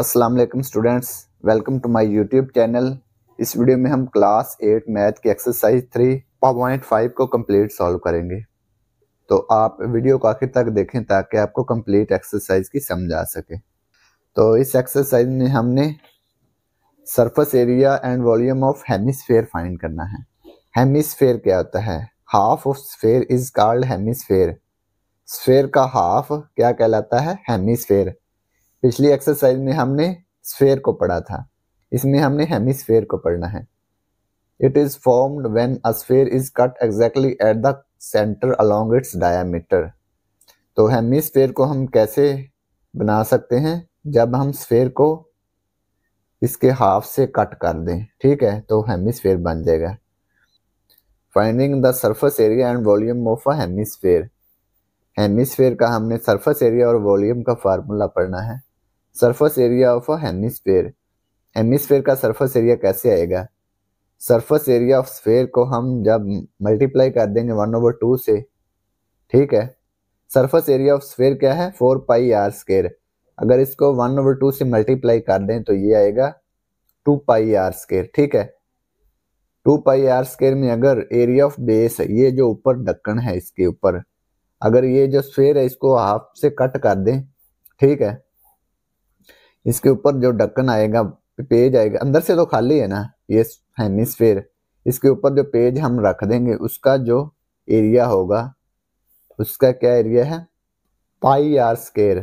Aslam students welcome to my YouTube channel इस video में हम क्लास एट मैथ की एक्सरसाइज थ्री पॉइंट फाइव को कम्प्लीट सॉल्व करेंगे तो आप वीडियो को आखिर तक देखें ताकि आपको कम्प्लीट एक्सरसाइज की समझ आ सके तो इस एक्सरसाइज में हमने surface area and volume of hemisphere find करना है हेमिसफेयर क्या होता है half of sphere is called hemisphere sphere का हाफ क्या कहलाता है हेमिसफेयर पिछली एक्सरसाइज में हमने स्फेयर को पढ़ा था इसमें हमने हेमिस्फेयर को पढ़ना है it is formed when a sphere is cut exactly at the centre along its diameter तो हेमिस्फेयर को हम कैसे बना सकते हैं जब हम स्फेयर को इसके हाफ से कट कर दें ठीक है तो हेमिस्फेयर बन जाएगा finding the surface area and volume of a hemisphere hemisphere का हमने सर्फस एरिया और वॉल्यूम का फार्मूला पढ़ना है surface area of a hemisphere का सरफस एरिया कैसे आएगा सरफस एरिया ऑफ स्फेयर को हम जब मल्टीप्लाई कर देंगे वन ओवर टू से ठीक है सरफस एरिया ऑफ स्फेयर क्या है फोर पाई आर स्केयर अगर इसको वन ओवर टू से मल्टीप्लाई कर दें तो ये आएगा टू पाई आर स्केयर ठीक है टू पाई आर स्केयर में अगर एरिया ऑफ बेस ये जो ऊपर ढक्कन है इसके ऊपर अगर ये जो स्फेयर है इसको हाफ से कट कर दें ठीक है इसके ऊपर जो ढक्कन आएगा पेज आएगा अंदर से तो खाली है ना ये हेमिसफेयर इसके ऊपर जो पेज हम रख देंगे उसका जो एरिया होगा उसका क्या एरिया है पाई आर स्केयर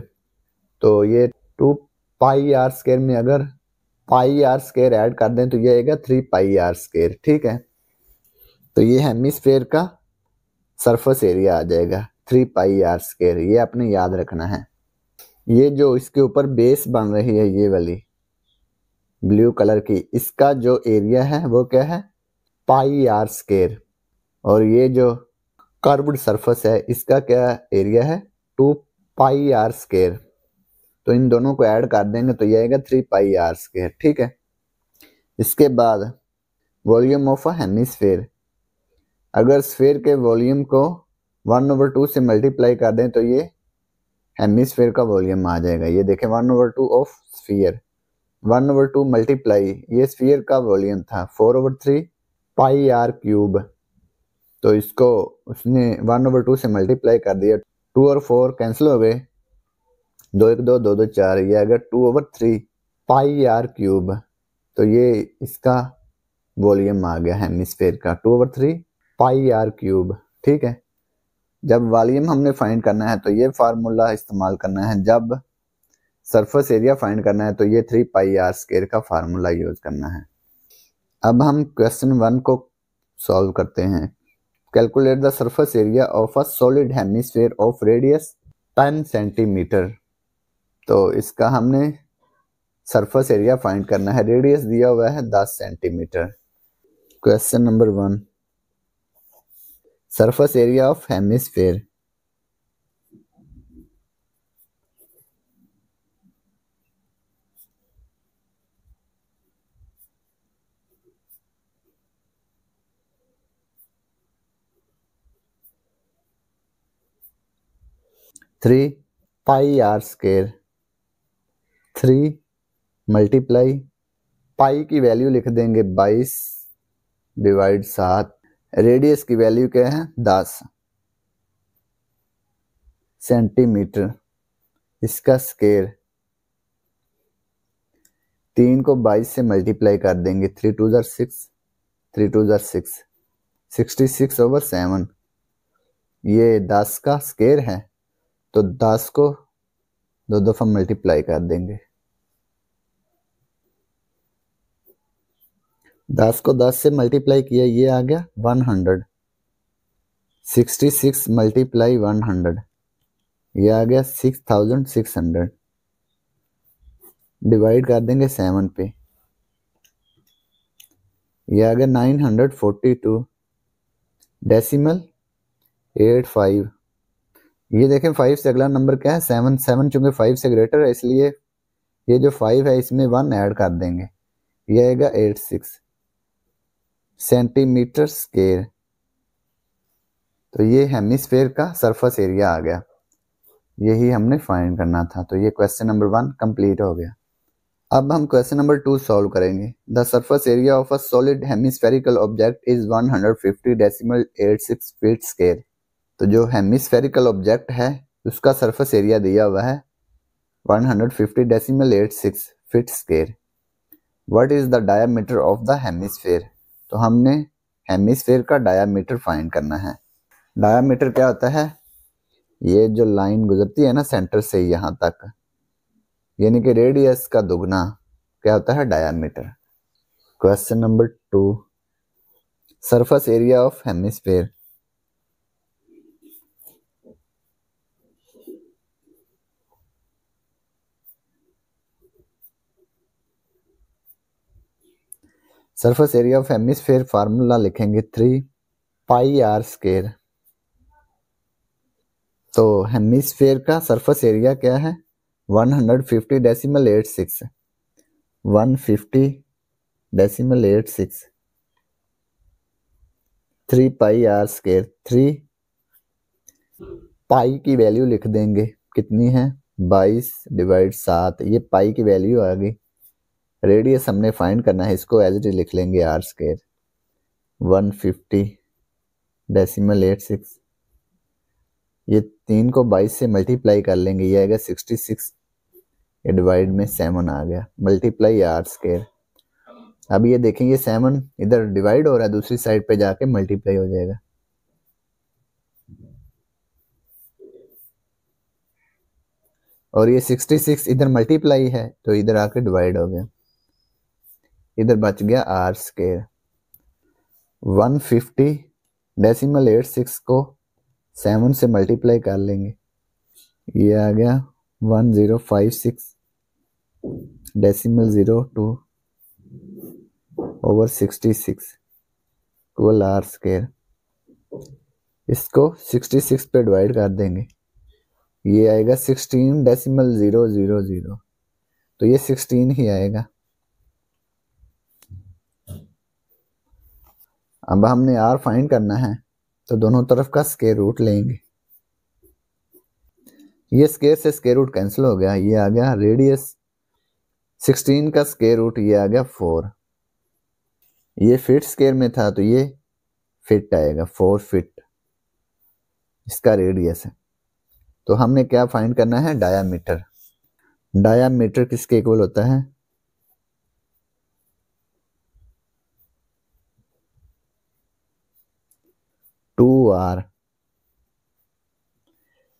तो ये टू पाई आर स्केयर में अगर पाई आर स्केयर ऐड कर दें तो ये आएगा थ्री पाई आर स्केयर ठीक है तो ये हेमिसफेयर का सरफेस एरिया आ जाएगा थ्री पाई आर स्केयर ये आपने याद रखना है ये जो इसके ऊपर बेस बन रही है ये वाली ब्लू कलर की इसका जो एरिया है वो क्या है पाई आर स्केर और ये जो कार्बड सरफेस है इसका क्या एरिया है टू पाई आर स्केयर तो इन दोनों को ऐड कर देंगे तो ये आएगा थ्री पाई आर स्केर ठीक है इसके बाद वॉल्यूम ऑफ अ हेमिसफेयर अगर स्फेयर के वॉल्यूम को वन ओवर टू से मल्टीप्लाई कर दें तो ये हेमिसफेयर का वॉल्यूम आ जाएगा ये देखें one over two of sphere one over two multiply ये स्फीयर का वॉल्यूम था four over three pi are cube तो इसको उसने वन ओवर टू से मल्टीप्लाई कर दिया टू और फोर कैंसिल हो गए दो एक दो दो दो चार ये अगर two over three pi are cube तो ये इसका वॉल्यूम आ गया हेमिसफेयर का two over three pi are cube ठीक है जब वॉल्यूम हमने फाइंड करना है तो ये फार्मूला इस्तेमाल करना है जब सरफेस एरिया फाइंड करना है तो ये थ्री पाई आर स्केर का फार्मूला यूज करना है अब हम क्वेश्चन वन को सॉल्व करते हैं calculate the surface area of a solid hemisphere of radius ten centimetre तो इसका हमने सरफेस एरिया फाइंड करना है रेडियस दिया हुआ है दस centimetre question number one surface area of hemisphere three pi are square three multiply pi की वैल्यू लिख देंगे बाईस डिवाइड सात रेडियस की वैल्यू क्या है दस सेंटीमीटर इसका स्केयर तीन को बाईस से मल्टीप्लाई कर देंगे थ्री टू ज़र सिक्स थ्री टू ज़र six sixty six over seven ये दस का स्केयर है तो दस को दो दफ़ा मल्टीप्लाई कर देंगे दस को दस से मल्टीप्लाई किया ये आ गया one hundred sixty six multiply one hundred ये आ गया six thousand six hundred divide कर देंगे सेवन पे ये आ गया nine hundred forty two decimal eight five ये देखें फाइव से अगला नंबर क्या है सेवन सेवन चूंकि फाइव से ग्रेटर है इसलिए ये जो फाइव है इसमें वन ऐड कर देंगे ये आएगा एट सिक्स सेंटीमीटर स्केयर तो ये हेमिस्फेयर का सरफेस एरिया आ गया यही हमने फाइंड करना था तो ये क्वेश्चन नंबर वन कंप्लीट हो गया अब हम क्वेश्चन नंबर टू सॉल्व करेंगे the surface area of a solid hemispherical object is 150.86 feet square तो जो हेमिस्फेरिकल ऑब्जेक्ट है उसका सरफेस एरिया दिया हुआ है 150.86 feet square what is the diameter of the hemisphere तो हमने हेमिसफेयर का डायामीटर फाइंड करना है डायामीटर क्या होता है ये जो लाइन गुजरती है ना सेंटर से यहाँ तक यानी कि रेडियस का दुगना क्या होता है diameter question number two surface area of hemisphere surface area of hemisphere formula लिखेंगे थ्री पाई आर स्केयर तो हेमिसफेयर का सरफेस एरिया क्या है 150 decimal eight six 150 decimal eight six three pi are square three pi की value लिख देंगे कितनी है बाईस डिवाइड सात ये पाई की वैल्यू आ गई रेडियस हमने फाइंड करना है इसको एज इट इज लिख लेंगे r square one decimal eight six ये तीन को बाईस से मल्टीप्लाई कर लेंगे ये आएगा सिक्सटी सिक्स डिवाइड में सेवन आ गया मल्टीप्लाई आर स्केयर अब ये देखेंगे सेवन इधर डिवाइड हो रहा है दूसरी साइड पे जाके मल्टीप्लाई हो जाएगा और ये सिक्सटी सिक्स इधर मल्टीप्लाई है तो इधर आके डिवाइड हो गया इधर बच गया are square one fifty decimal eight six को सेवन से मल्टीप्लाई कर लेंगे ये आ गया one zero five six decimal zero two over sixty six equal are square इसको सिक्सटी सिक्स पे डिवाइड कर देंगे ये आएगा sixteen decimal zero zero zero तो ये सिक्सटीन ही आएगा अब हमने आर फाइंड करना है तो दोनों तरफ का स्केयर रूट लेंगे ये स्केयर से स्केयर रूट कैंसिल हो गया ये आ गया रेडियस सिक्सटीन का स्केयर रूट ये आ गया फोर ये फिट स्केयर में था तो ये फिट आएगा फोर फिट इसका रेडियस है तो हमने क्या फाइंड करना है डायामीटर डायामीटर किसके इक्वल होता है टू आर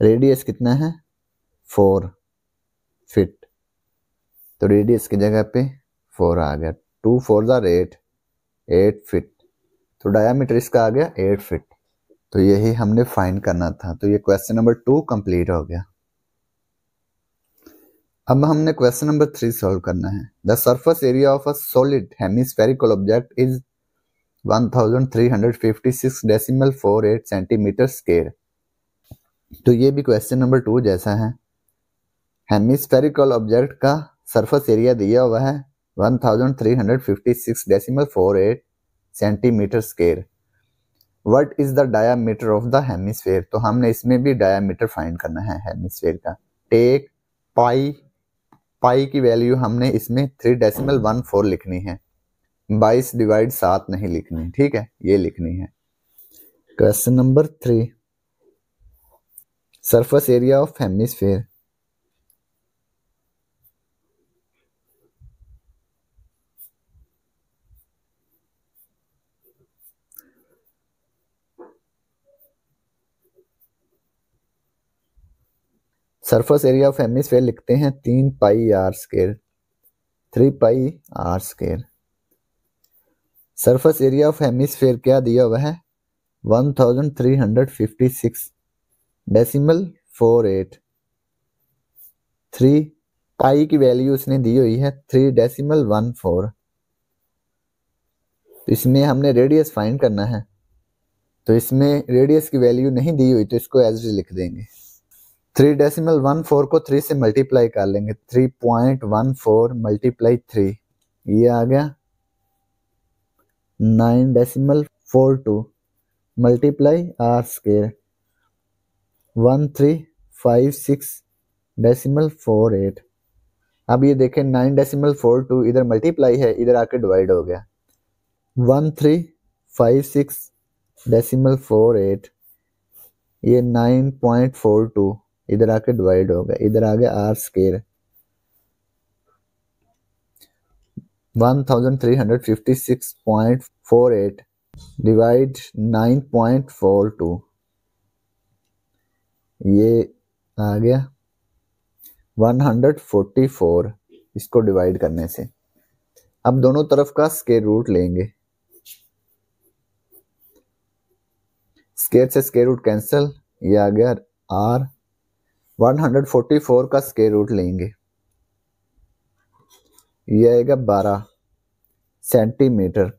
रेडियस कितना है फोर फिट तो रेडियस की जगह पे फोर आ गया टू फोर जार एट एट फिट तो डायामीटर इसका आ गया एट फिट तो यही हमने फाइंड करना था तो ये क्वेश्चन नंबर टू कंप्लीट हो गया अब हमने क्वेश्चन नंबर थ्री सॉल्व करना है the surface area of a solid hemispherical object is decimal 1356.48 centimetre square तो ये भी क्वेश्चन नंबर टू जैसा है हेमिस्फेरिकल ऑब्जेक्ट का सरफेस एरिया दिया हुआ है 1356 decimal 48 centimetre square what is the diameter of the hemisphere तो हमने इसमें भी डायामीटर फाइंड करना है हेमिस्फेयर का टेक पाई पाई की वैल्यू हमने इसमें थ्री डेसिमल वन फोर लिखनी है बाईस डिवाइड सात नहीं लिखनी ठीक है ये लिखनी है question number three surface area of hemisphere surface area of hemisphere लिखते हैं तीन pi are square three pi are square surface area of hemisphere क्या दिया हुआ है 1356 डेसिमल 48 थ्री पाई की वैल्यू उसने दी हुई है थ्री डेसिमल वन फोर तो इसमें हमने रेडियस फाइंड करना है तो इसमें रेडियस की वैल्यू नहीं दी हुई तो इसको एज लिख देंगे थ्री डेसिमल वन फोर को थ्री से मल्टीप्लाई कर लेंगे three point one four multiply three ये आ गया nine decimal four two multiply are square one three five six decimal four eight अब ये देखें नाइन डेसिमल फोर टू इधर मल्टीप्लाई है इधर आके डिवाइड हो गया one three five six decimal four eight ये नाइन पॉइंट फोर टू इधर आके डिवाइड हो गया इधर आ गया आर स्केयर 1356.48 डिवाइड 9.42 ये आ गया 144 इसको डिवाइड करने से अब दोनों तरफ का स्केयर रूट लेंगे स्केयर से स्केयर रूट कैंसिल ये आ गया आर 144 का स्केयर रूट लेंगे ये आएगा बारह सेंटीमीटर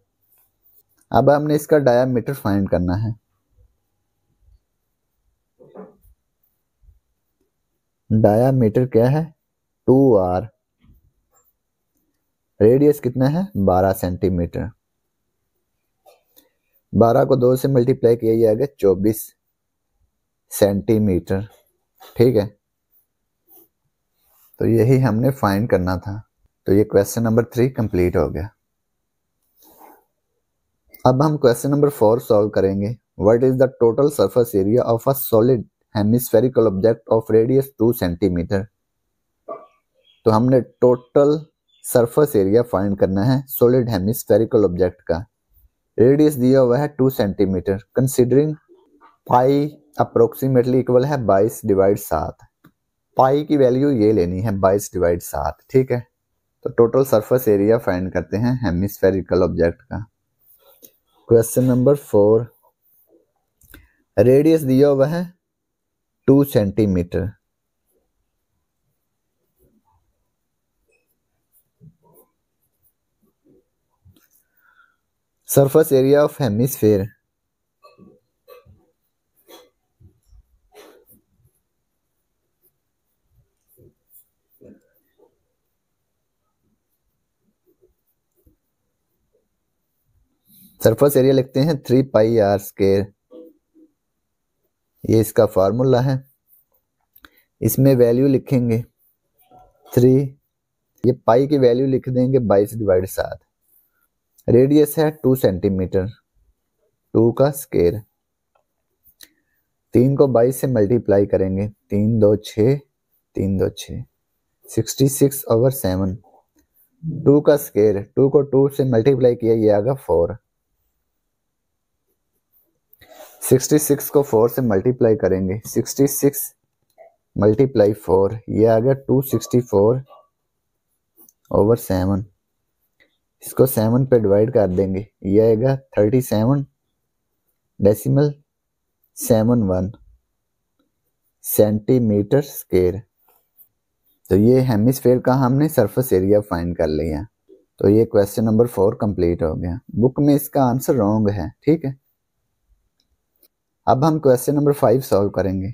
अब हमने इसका डायामीटर फाइंड करना है डायामीटर क्या है टू आर रेडियस कितना है बारह सेंटीमीटर बारह को दो से मल्टीप्लाई किया जाएगा चौबीस सेंटीमीटर ठीक है तो यही हमने फाइंड करना था तो ये क्वेश्चन नंबर थ्री कंप्लीट हो गया अब हम क्वेश्चन नंबर फोर सॉल्व करेंगे what is the total surface area of a solid hemispherical object of radius two centimetre तो हमने टोटल सरफेस एरिया फाइंड करना है सॉलिड हेमिस्फेरिकल ऑब्जेक्ट का रेडियस दिया हुआ है two centimetre considering pi approximately equal है बाईस डिवाइड सात पाई की वैल्यू ये लेनी है बाईस डिवाइड सात ठीक है तो टोटल सरफेस एरिया फाइंड करते हैं हेमिस्फेरिकल ऑब्जेक्ट का क्वेश्चन नंबर फोर रेडियस दिया हुआ है two centimetre surface area of hemisphere surface area लिखते हैं थ्री पाई आर स्केयर ये इसका फार्मूला है इसमें वैल्यू लिखेंगे थ्री ये पाई की वैल्यू लिख देंगे बाईस डिवाइड सात रेडियस है टू सेंटीमीटर टू का स्केयर तीन को बाईस से मल्टीप्लाई करेंगे तीन दो छ तीन दो छ sixty six over seven two का स्केयर टू को टू से मल्टीप्लाई किया ये आगा फोर 66 को 4 से मल्टीप्लाई करेंगे 66 मल्टीप्लाई 4 ये आ गया 264 ओवर सेवन इसको सेवन पे डिवाइड कर देंगे ये आएगा thirty seven decimal seven one centimetre square तो ये हेमिसफेयर का हमने सरफेस एरिया फाइंड कर लिया तो ये क्वेश्चन नंबर फोर कंप्लीट हो गया बुक में इसका आंसर रॉन्ग है ठीक है अब हम क्वेश्चन नंबर फाइव सॉल्व करेंगे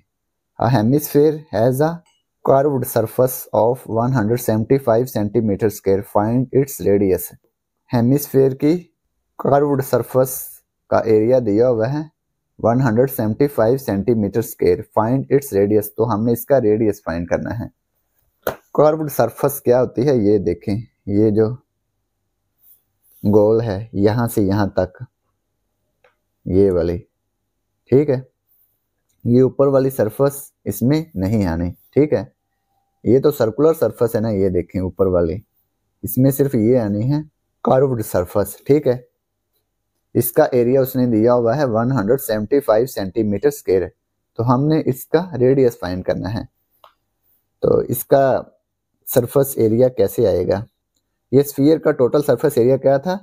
a hemisphere has a curved surface of 175 centimetre square find its radius hemisphere की कर्वड सरफेस का एरिया दिया हुआ है 175 centimetre square find its radius तो हमने इसका रेडियस फाइंड करना है कर्वड सरफेस क्या होती है ये देखें ये जो गोल है यहाँ से यहाँ तक ये वाली ठीक है ये ऊपर वाली सरफेस इसमें नहीं आनी ठीक है ये तो सर्कुलर सरफेस है ना ये देखें ऊपर वाली इसमें सिर्फ ये आनी है कार्वड सरफेस ठीक है इसका एरिया उसने दिया हुआ है 175 सेंटीमीटर स्केयर तो हमने इसका रेडियस फाइन करना है तो इसका सरफेस एरिया कैसे आएगा ये स्फीयर का टोटल सरफेस एरिया क्या था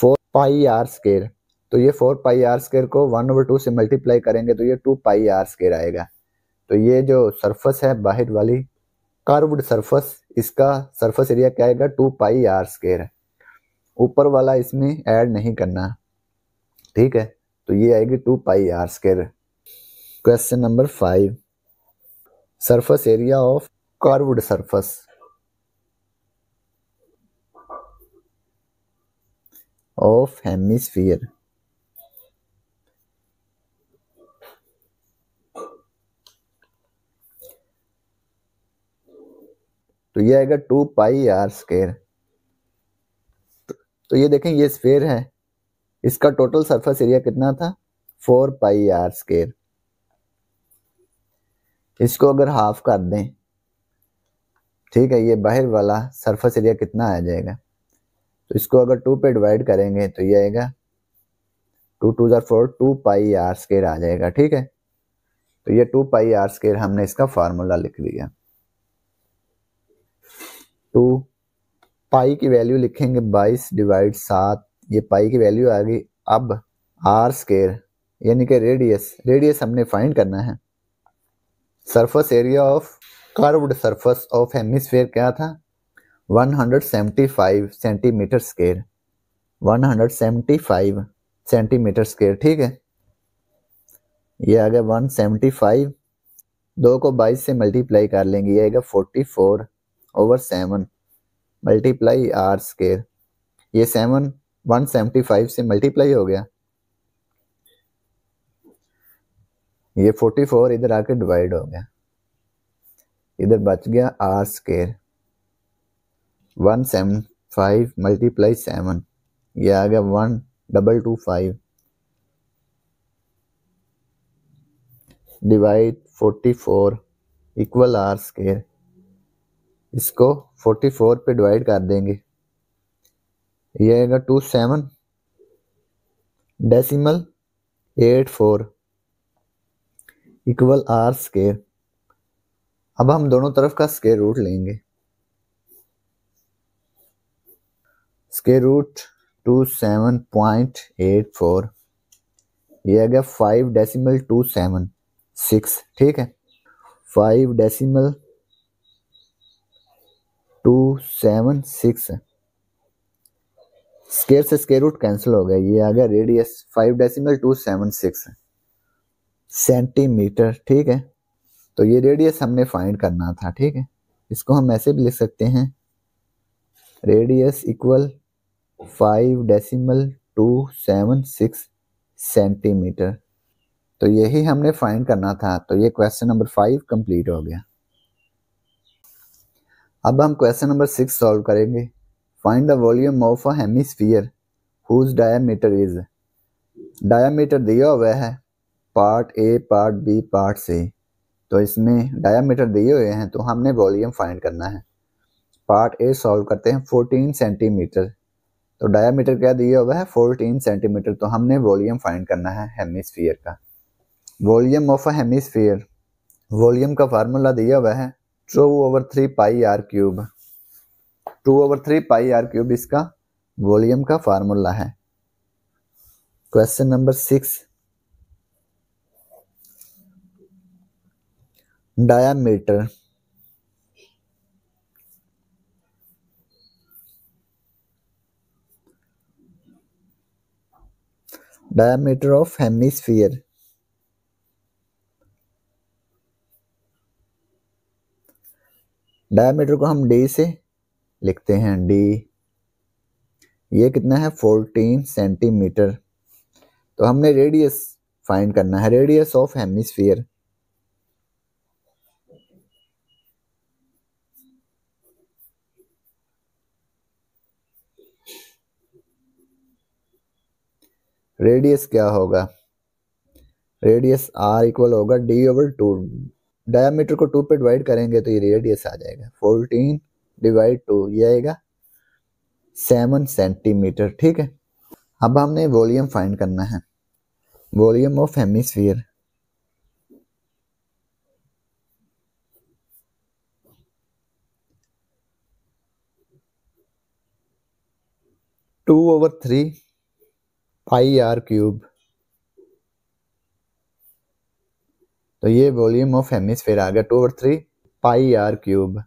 फोर पाई आर स्केयर तो ये फोर पाई आर स्केयर को वन ओवर टू से मल्टीप्लाई करेंगे तो ये टू पाई आर स्केयर आएगा तो ये जो सरफस है बाहर वाली कार्वड सरफस इसका सरफस एरिया क्या आएगा टू पाई आर स्केयर ऊपर वाला इसमें ऐड नहीं करना ठीक है तो ये आएगी two pi are square question number five surface area of curved surface of hemisphere तो ये आएगा टू पाई आर स्केयर तो, तो ये देखें ये स्फेयर है इसका टोटल सरफेस एरिया कितना था फोर पाई आर स्केयर इसको अगर हाफ कर दें ठीक है ये बाहर वाला सरफेस एरिया कितना आ जाएगा तो इसको अगर टू पे डिवाइड करेंगे तो ये आएगा टू टू ज़ार four two pi are square आ जाएगा ठीक है तो ये टू पाई आर स्केयर हमने इसका फार्मूला लिख दिया टू पाई की वैल्यू लिखेंगे बाईस डिवाइड सात ये पाई की वैल्यू आ गई अब आर स्केयर यानी कि रेडियस रेडियस हमने फाइंड करना है surface area of curved surface of hemisphere क्या था 175 सेंटीमीटर स्केयर 175 सेंटीमीटर स्केयर ठीक है ये आ गया 175 दो को 22 से मल्टीप्लाई कर लेंगे ये आएगा 44 over seven multiply are square ये सेवन वन सेवेंटी फाइव से मल्टीप्लाई हो गया ये फोर्टी फोर इधर आके डिवाइड हो गया इधर बच गया are square one seven five multiply seven ये आ गया one double two five divide forty four equal are square इसको 44 पे डिवाइड कर देंगे ये आएगा two seven decimal eight four equal are square अब हम दोनों तरफ का स्केयर रूट लेंगे square root two seven point eight four ये आ गया five decimal two seven six ठीक है five decimal two seven six square से स्केयर रूट कैंसिल हो गया ये आ गया radius five decimal two seven six centimetre ठीक है तो ये रेडियस हमने फाइंड करना था ठीक है इसको हम ऐसे भी लिख सकते हैं radius equal five decimal two seven six centimetre तो यही हमने फाइंड करना था तो ये क्वेश्चन नंबर फाइव कंप्लीट हो गया अब हम क्वेश्चन नंबर सिक्स सॉल्व करेंगे find the volume of a hemisphere whose diameter is diameter दिया हुआ है part A part B part C तो इसमें डायमीटर दिए हुए हैं तो हमने वॉल्यूम फाइंड करना है पार्ट ए सॉल्व करते हैं फोर्टीन सेंटीमीटर तो डायमीटर क्या दिया हुआ है फोर्टीन सेंटीमीटर तो हमने वॉल्यूम फाइंड करना है हेमिसफीयर का volume of a hemisphere volume का फार्मूला दिया हुआ है two over three pi are cube two over three pi are cube इसका वॉल्यूम का फार्मूला है question number six diameter diameter of hemisphere diameter को हम डी से लिखते हैं डी ये कितना है फोर्टीन सेंटीमीटर तो हमने रेडियस फाइंड करना है रेडियस ऑफ हेमिस्फीयर रेडियस क्या होगा रेडियस आर इक्वल होगा डी ओवर टू डायमीटर को टू पे डिवाइड करेंगे तो ये रेडियस आ जाएगा फोर्टीन डिवाइड टू ये आएगा सेवन सेंटीमीटर ठीक है अब हमने वॉल्यूम फाइंड करना है volume of hemisphere two over three pi are cube तो ये वॉल्यूम ऑफ हेमिसफेयर आ गया टू और three pi are cube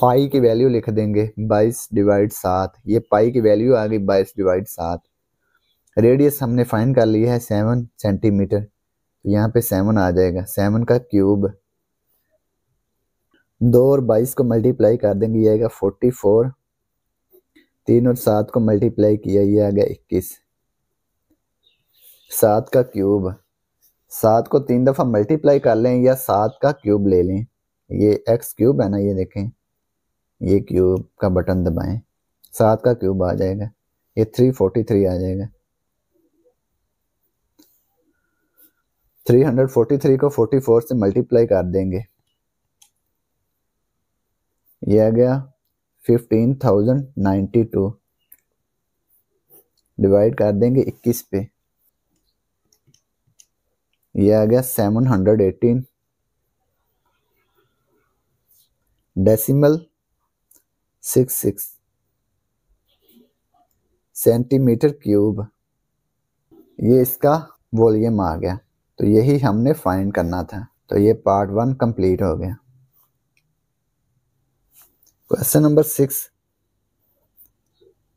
pi की वैल्यू लिख देंगे बाईस डिवाइड सात ये पाई की वैल्यू आ गई बाईस डिवाइड सात रेडियस हमने फाइंड कर लिया है सेवन सेंटीमीटर तो यहाँ पे सेवन आ जाएगा सेवन का क्यूब दो और बाईस को मल्टीप्लाई कर देंगे ये आएगा फोर्टी फोर तीन और सात को मल्टीप्लाई किया ये आ गया इक्कीस सात का क्यूब सात को तीन दफ़ा मल्टीप्लाई कर लें या सात का क्यूब ले लें ये एक्स क्यूब है ना ये देखें ये क्यूब का बटन दबाएं सात का क्यूब आ जाएगा ये थ्री फोर्टी थ्री आ जाएगा थ्री हंड्रेड फोर्टी थ्री को फोर्टी फोर से मल्टीप्लाई कर देंगे ये आ गया fifteen thousand ninety two divide कर देंगे इक्कीस पे ये आ गया seven hundred eighteen decimal six six centimetre cube ये इसका वॉल्यूम आ गया तो यही हमने फाइंड करना था तो ये पार्ट वन कंप्लीट हो गया question number six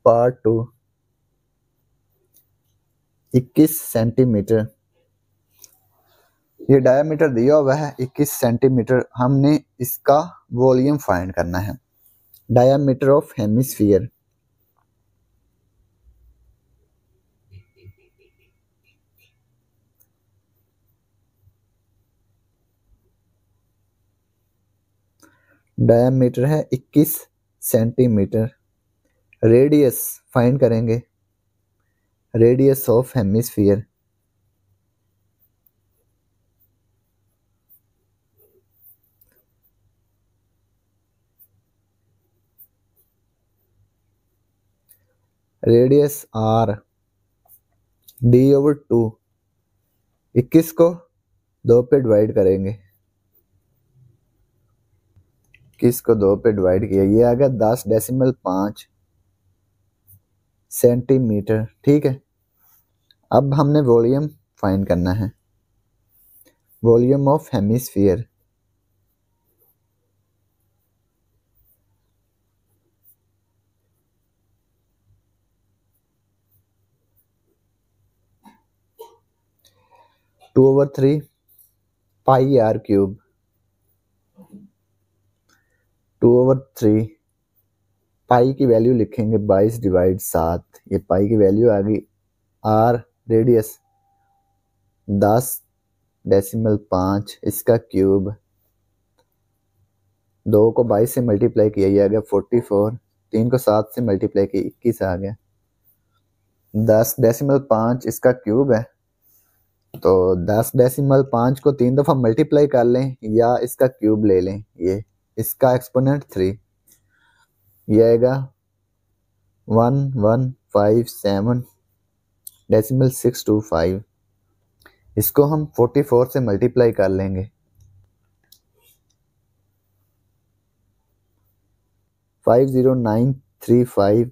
part two इक्कीस सेंटीमीटर ये डायामीटर दिया हुआ है 21 सेंटीमीटर हमने इसका वॉल्यूम फाइंड करना है डायामीटर ऑफ हेमिस्फीयर डायमीटर है 21 सेंटीमीटर रेडियस फाइंड करेंगे radius of hemisphere radius R D over two इक्कीस को दो पे डिवाइड करेंगे इक्कीस को दो पे डिवाइड किया ये आ गया दस डेसिमल पाँच सेंटीमीटर ठीक है अब हमने वॉल्यूम फाइंड करना है volume of hemisphere two over three pi are cube two over three pi की वैल्यू लिखेंगे बाईस डिवाइड सात ये पाई की वैल्यू आ गई आर रेडियस दस डेसिमल पाँच इसका क्यूब दो को बाईस से मल्टीप्लाई किया ये आ गया फोर्टी फोर तीन को सात से मल्टीप्लाई किया इक्कीस आ गया दस डेसिमल पाँच इसका क्यूब है तो दस डेसिमल पाँच को तीन दफ़ा मल्टीप्लाई कर लें या इसका क्यूब ले लें ये इसका एक्सपोनेंट थ्री ये आएगा one one five seven decimal six two five इसको हम फोर्टी फोर से मल्टीप्लाई कर लेंगे five zero nine three five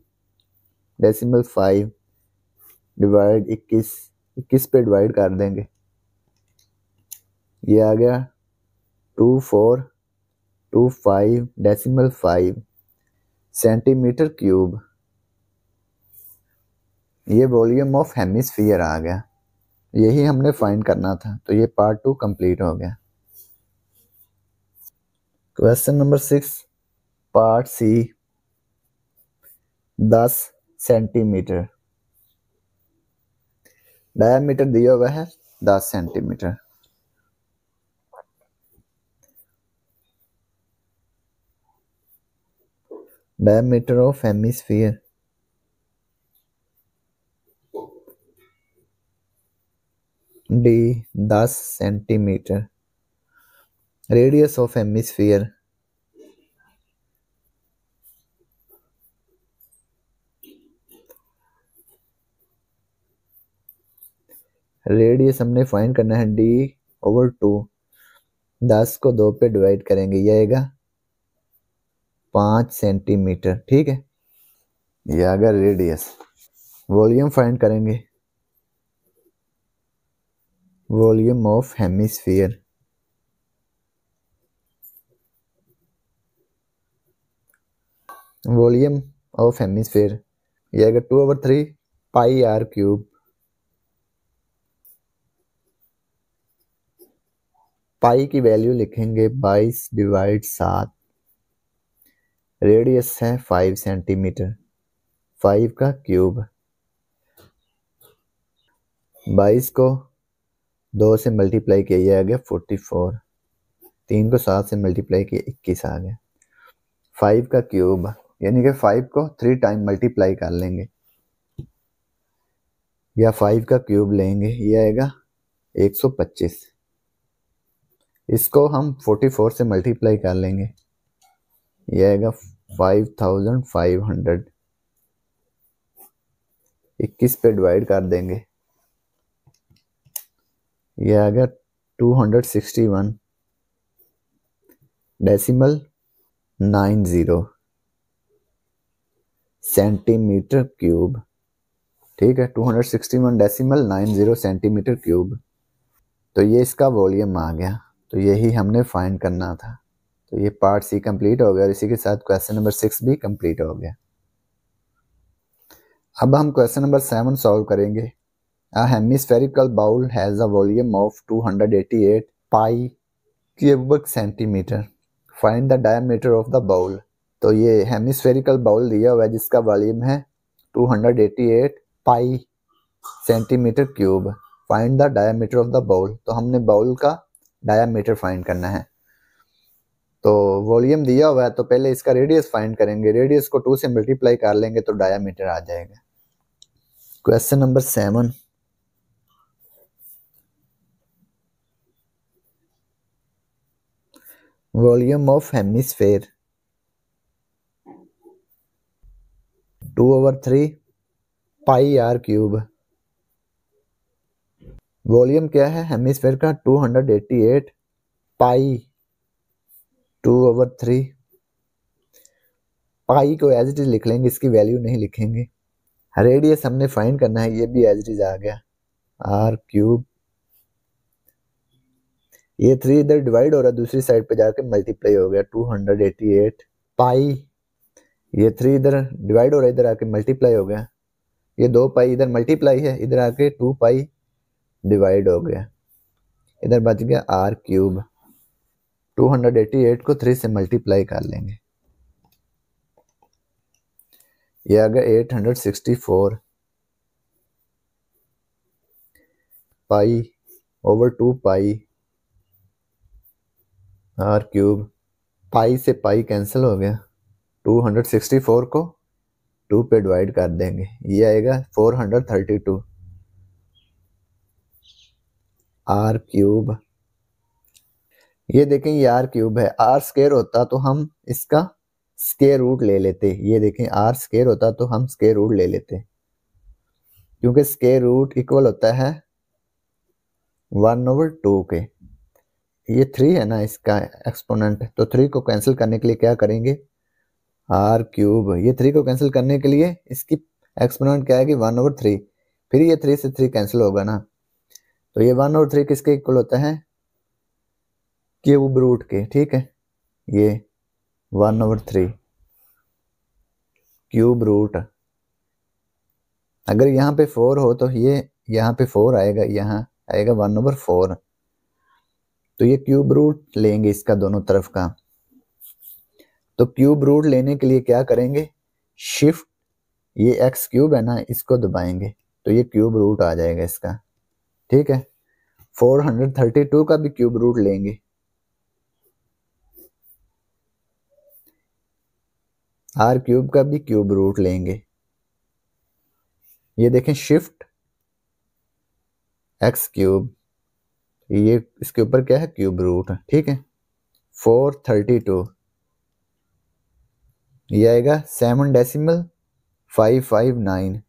decimal five divide इक्कीस किस पे डिवाइड कर देंगे ये आ गया two four two five decimal five centimetre cube ये वॉल्यूम ऑफ हेमिसफियर आ गया यही हमने फाइंड करना था तो ये पार्ट टू कंप्लीट हो गया question number six part C दस सेंटीमीटर डायमीटर दिया हुआ है दस centimetre diameter of hemisphere D दस centimetre radius of hemisphere radius हमने फाइंड करना है डी ओवर टू दस को दो पे डिवाइड करेंगे ये आएगा पाँच सेंटीमीटर ठीक है ये आ गया रेडियस वॉल्यूम फाइंड करेंगे volume of hemisphere volume of hemisphere ये आएगा two over three pi are cube pi की वैल्यू लिखेंगे 22 डिवाइड सात रेडियस है 5 सेंटीमीटर 5 का क्यूब 22 को दो से मल्टीप्लाई किया ये आ गया 44 तीन को सात से मल्टीप्लाई किया 21 आ गया 5 का क्यूब यानी कि 5 को थ्री टाइम मल्टीप्लाई कर लेंगे या 5 का क्यूब लेंगे ये आएगा 125 इसको हम 44 से मल्टीप्लाई कर लेंगे ये आएगा 5500 इक्कीस पे डिवाइड कर देंगे ये आ गया 261 decimal nine zero centimetre cube ठीक है 261 decimal nine zero centimetre cube तो ये इसका वॉल्यूम आ गया तो यही हमने फाइंड करना था तो ये पार्ट सी कंप्लीट हो गया और इसी के साथ क्वेश्चन नंबर सिक्स भी कंप्लीट हो गया अब हम क्वेश्चन नंबर सेवन सॉल्व करेंगे A hemispherical bowl has a volume of 288 pi cubic centimetre find the diameter of the bowl तो ये हेमिस्फेरिकल बाउल दिया हुआ है जिसका वॉल्यूम है 288 pi centimetre cube find the diameter of the bowl तो हमने बाउल का डायामीटर फाइंड करना है तो वॉल्यूम दिया हुआ है तो पहले इसका रेडियस फाइंड करेंगे रेडियस को टू से मल्टीप्लाई कर लेंगे तो डायामीटर आ जाएगा question number seven volume of hemisphere two over three pi are cube volume क्या है हेमिस्फेयर का 288 pi two over three pi को एज इट इज लिख लेंगे इसकी वैल्यू नहीं लिखेंगे रेडियस हमने फाइंड करना है ये भी एज इट इज आ गया आर क्यूब ये थ्री इधर डिवाइड हो रहा है दूसरी साइड पे जाके मल्टीप्लाई हो गया टू हंड्रेड एट पाई ये थ्री इधर डिवाइड हो रहा है इधर आके मल्टीप्लाई हो गया ये दो पाई इधर मल्टीप्लाई है इधर आके टू पाई डिवाइड हो गया इधर बच गया आर क्यूब 288 को 3 से मल्टीप्लाई कर लेंगे ये आ गया 864 pi over two pi are cube pi से पाई कैंसिल हो गया 264 को टू पे डिवाइड कर देंगे ये आएगा 432 आर क्यूब ये देखें ये आर क्यूब है आर स्केयर होता तो हम इसका स्केयर रूट ले लेते ये देखें आर स्केयर होता तो हम स्केयर रूट ले लेते क्योंकि स्केयर रूट इक्वल होता है वन ओवर टू के ये थ्री है ना इसका एक्सपोनेंट तो थ्री को कैंसिल करने के लिए क्या करेंगे आर क्यूब ये थ्री को कैंसिल करने के लिए इसकी एक्सपोनेंट क्या आएगी वन ओवर थ्री फिर ये थ्री से थ्री कैंसिल होगा ना तो ये वन और थ्री किसके इक्वल होता है क्यूब रूट के ठीक है ये one over three cube root अगर यहाँ पे फोर हो तो ये यहाँ पे फोर आएगा यहाँ आएगा वन ओवर फोर तो ये क्यूब रूट लेंगे इसका दोनों तरफ का तो क्यूब रूट लेने के लिए क्या करेंगे शिफ्ट ये एक्स क्यूब है ना इसको दबाएंगे तो ये क्यूब रूट आ जाएगा इसका ठीक है 432 का भी क्यूब रूट लेंगे आर क्यूब का भी क्यूब रूट लेंगे ये देखें शिफ्ट एक्स क्यूब ये इसके ऊपर क्या है क्यूब रूट ठीक है फोर थर्टी टू ये आएगा seven decimal five five nine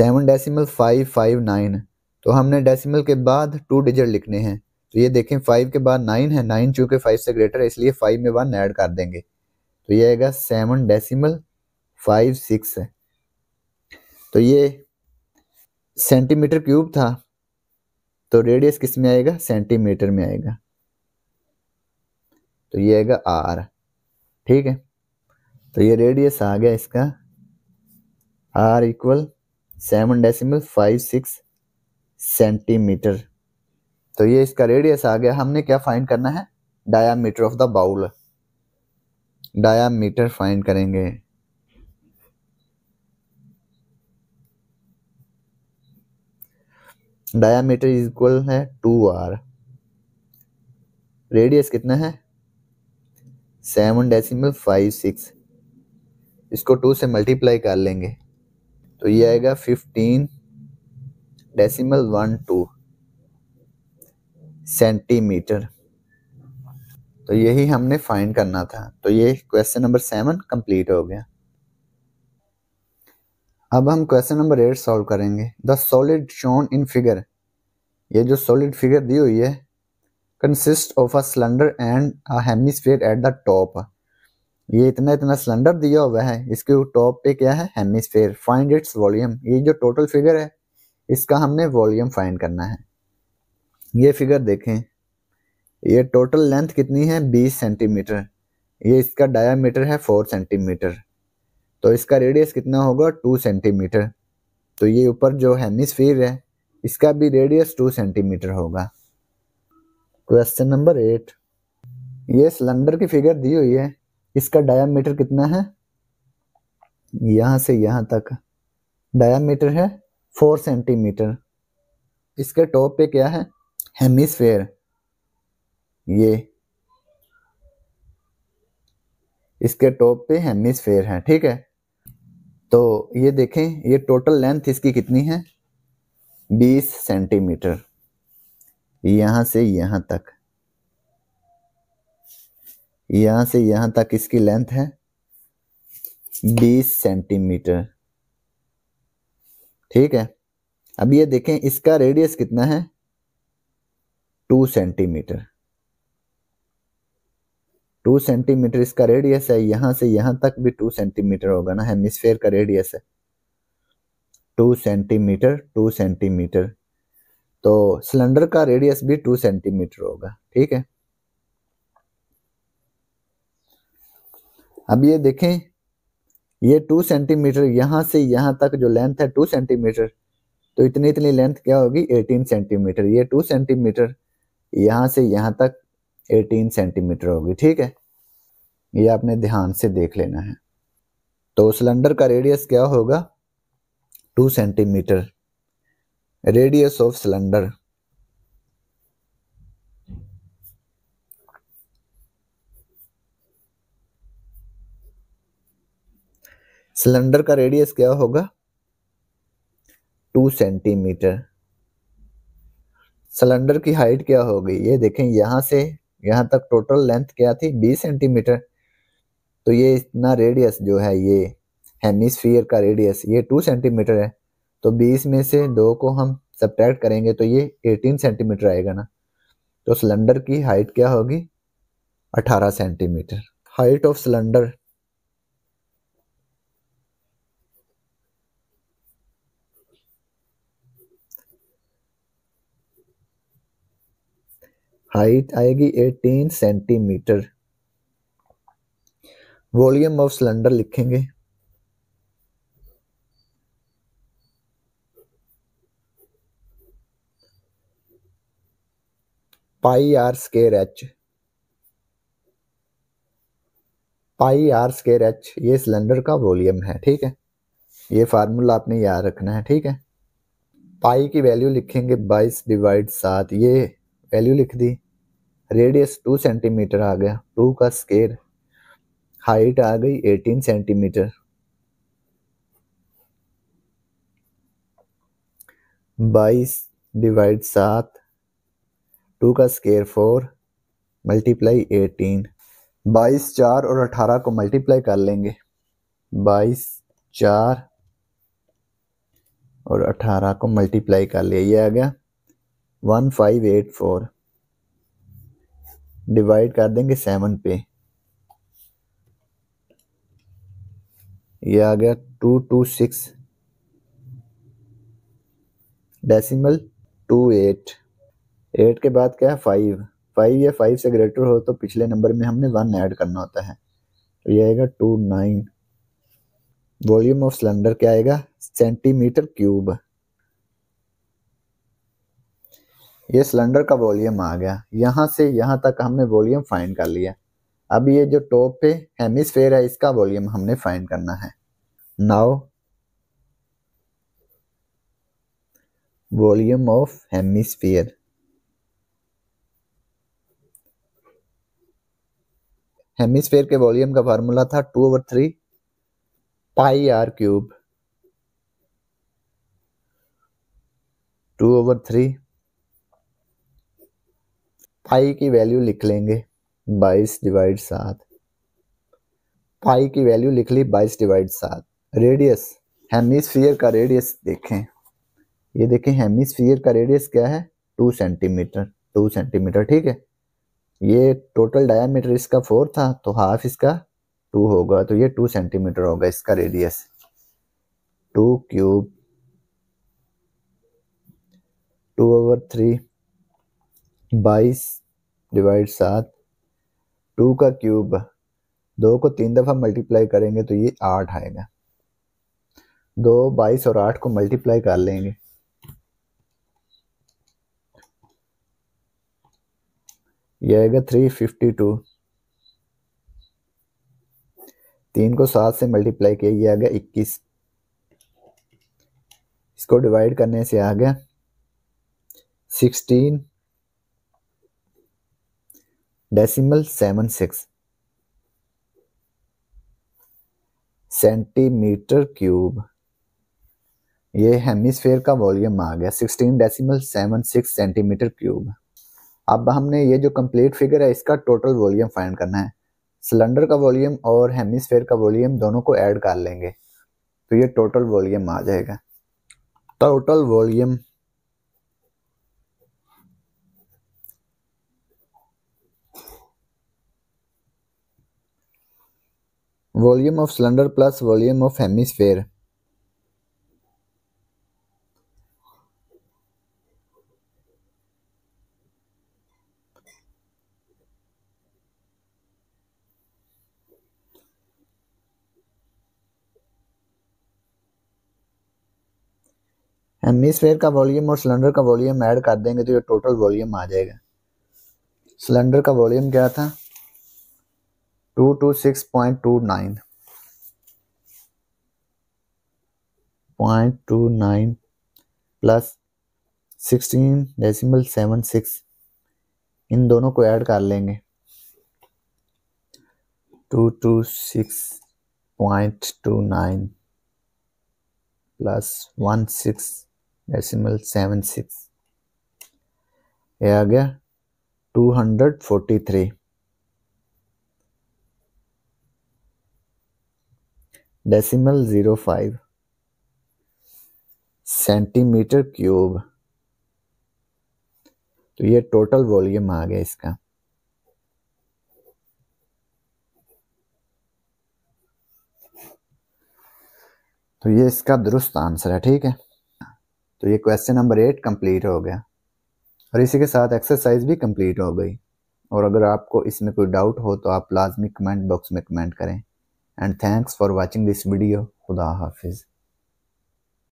seven decimal five five nine तो हमने डेसिमल के बाद टू डिजिट लिखने हैं तो ये देखें फाइव के बाद नाइन है नाइन चूँकि फाइव से ग्रेटर है इसलिए फाइव में वन ऐड कर देंगे तो ये आएगा सेवन डेसिमल फाइव सिक्स है तो ये सेंटीमीटर क्यूब था तो रेडियस किस में आएगा सेंटीमीटर में आएगा तो ये आएगा आर ठीक है तो ये रेडियस आ गया इसका R equal seven decimal five six centimetre तो ये इसका रेडियस आ गया हमने क्या फाइंड करना है diameter of the bowl diameter find करेंगे डायामीटर इक्वल है टू आर रेडियस कितना है सेवन डेसिमल फाइव सिक्स इसको टू से मल्टीप्लाई कर लेंगे तो ये आएगा fifteen decimal one two centimetre तो यही हमने फाइंड करना था तो ये क्वेश्चन नंबर सेवन कंप्लीट हो गया अब हम क्वेश्चन नंबर एट सॉल्व करेंगे the solid shown in figure ये जो सॉलिड फिगर दी हुई है consist of a cylinder and a hemisphere at the top ये इतना इतना सिलेंडर दिया हुआ है इसके टॉप पे क्या है हेमिसफेयर फाइंड इट्स वॉल्यूम ये जो टोटल फिगर है इसका हमने वॉल्यूम फाइंड करना है ये फिगर देखें ये टोटल लेंथ कितनी है 20 सेंटीमीटर ये इसका डायामीटर है 4 सेंटीमीटर तो इसका रेडियस कितना होगा 2 सेंटीमीटर तो ये ऊपर जो हेमिसफीर है इसका भी रेडियस 2 सेंटीमीटर होगा क्वेश्चन नंबर एट ये सिलेंडर की फिगर दी हुई है इसका डायामीटर कितना है यहाँ से यहाँ तक डायामीटर है फोर सेंटीमीटर इसके टॉप पे क्या है हेमिसफेयर ये इसके टॉप पे हेमिसफेयर है ठीक है तो ये देखें ये टोटल लेंथ इसकी कितनी है 20 सेंटीमीटर यहाँ से यहाँ तक यहाँ से यहाँ तक इसकी लेंथ है 20 सेंटीमीटर ठीक है अब ये देखें इसका रेडियस कितना है टू सेंटीमीटर टू सेंटीमीटर इसका रेडियस है यहां से यहां तक भी टू सेंटीमीटर होगा ना हेमिस्फेयर का रेडियस है टू सेंटीमीटर टू सेंटीमीटर तो सिलेंडर का रेडियस भी टू सेंटीमीटर होगा ठीक है अब ये देखें ये टू सेंटीमीटर यहाँ से यहाँ तक जो लेंथ है टू सेंटीमीटर तो इतनी इतनी लेंथ क्या होगी एटीन सेंटीमीटर ये टू सेंटीमीटर यहाँ से यहाँ तक एटीन सेंटीमीटर होगी ठीक है ये आपने ध्यान से देख लेना है तो सिलेंडर का रेडियस क्या होगा two centimetre radius of cylinder cylinder का रेडियस क्या होगा टू सेंटीमीटर सिलेंडर की हाइट क्या होगी ये देखें यहां से यहाँ तक टोटल लेंथ क्या थी बीस सेंटीमीटर तो ये इतना रेडियस जो है ये हेमिसफियर का रेडियस ये टू सेंटीमीटर है तो बीस में से दो को हम सब्ट्रैक्ट करेंगे तो ये एटीन सेंटीमीटर आएगा ना तो सिलेंडर की हाइट क्या होगी अठारह centimetre height of cylinder height आएगी 18 सेंटीमीटर वॉल्यूम ऑफ सिलेंडर लिखेंगे pi are square H pi are square H ये सिलेंडर का वॉल्यूम है ठीक है ये फार्मूला आपने याद रखना है ठीक है पाई की वैल्यू लिखेंगे बाईस डिवाइड सात ये वैल्यू लिख दी रेडियस टू सेंटीमीटर आ गया टू का स्केयर हाइट आ गई एटीन सेंटीमीटर बाईस डिवाइड सात टू का स्केयर फोर मल्टीप्लाई एटीन बाईस चार और अठारह को मल्टीप्लाई कर लेंगे बाईस चार और अठारह को मल्टीप्लाई कर लिया ये आ गया one five eight four divide कर देंगे सेवन पे ये आ गया two two six decimal two eight eight के बाद क्या है फाइव फाइव या फाइव से ग्रेटर हो तो पिछले नंबर में हमने वन ऐड करना होता है तो ये आएगा two nine volume of cylinder क्या आएगा सेंटीमीटर क्यूब ये सिलेंडर का वॉल्यूम आ गया यहाँ से यहाँ तक हमने वॉल्यूम फाइंड कर लिया अब ये जो टॉप पे हेमिसफेयर है इसका वॉल्यूम हमने फाइंड करना है now volume of hemisphere hemisphere के वॉल्यूम का फार्मूला था two over three pi are cube two over three आई की वैल्यू लिख लेंगे बाईस डिवाइड सात पाई की वैल्यू लिख ली बाईस डिवाइड सात रेडियस हेमिसफियर का रेडियस देखें ये देखें हेमिसफियर का रेडियस क्या है टू सेंटीमीटर टू सेंटीमीटर ठीक है ये टोटल डायामीटर इसका फोर था तो हाफ इसका टू होगा तो ये टू सेंटीमीटर होगा इसका radius two cube two over three बाईस डिवाइड सात टू का क्यूब दो को तीन दफ़ा मल्टीप्लाई करेंगे तो ये आठ आएगा दो बाईस और आठ को मल्टीप्लाई कर लेंगे यह आएगा थ्री फिफ्टी टू तीन को सात से मल्टीप्लाई किया ये आ गया इक्कीस इसको डिवाइड करने से आ गया sixteen decimal seven six centimetre cube ये हेमिसफेयर का वॉल्यूम आ गया sixteen decimal seven six centimetre cube अब हमने ये जो कंप्लीट फिगर है इसका टोटल वॉल्यूम फाइंड करना है सिलेंडर का वॉल्यूम और हेमिसफेयर का वॉल्यूम दोनों को ऐड कर लेंगे तो ये टोटल वॉल्यूम आ जाएगा total volume volume of cylinder plus volume of hemisphere hemisphere का वॉल्यूम और सिलेंडर का वॉल्यूम ऐड कर देंगे तो ये टोटल वॉल्यूम आ जाएगा सिलेंडर का वॉल्यूम क्या था two two six point two nine point two nine plus sixteen decimal seven six इन दोनों को ऐड कर लेंगे two two six point two nine plus one six decimal seven six ये आ गया two hundred forty three decimal zero five centimetre cube तो ये टोटल वॉल्यूम आ गया इसका तो ये इसका दुरुस्त आंसर है ठीक है तो ये क्वेश्चन नंबर एट कंप्लीट हो गया और इसी के साथ एक्सरसाइज भी कंप्लीट हो गई और अगर आपको इसमें कोई डाउट हो तो आप लाजमी कमेंट बॉक्स में कमेंट करें and thanks for watching this video. Khuda Hafiz.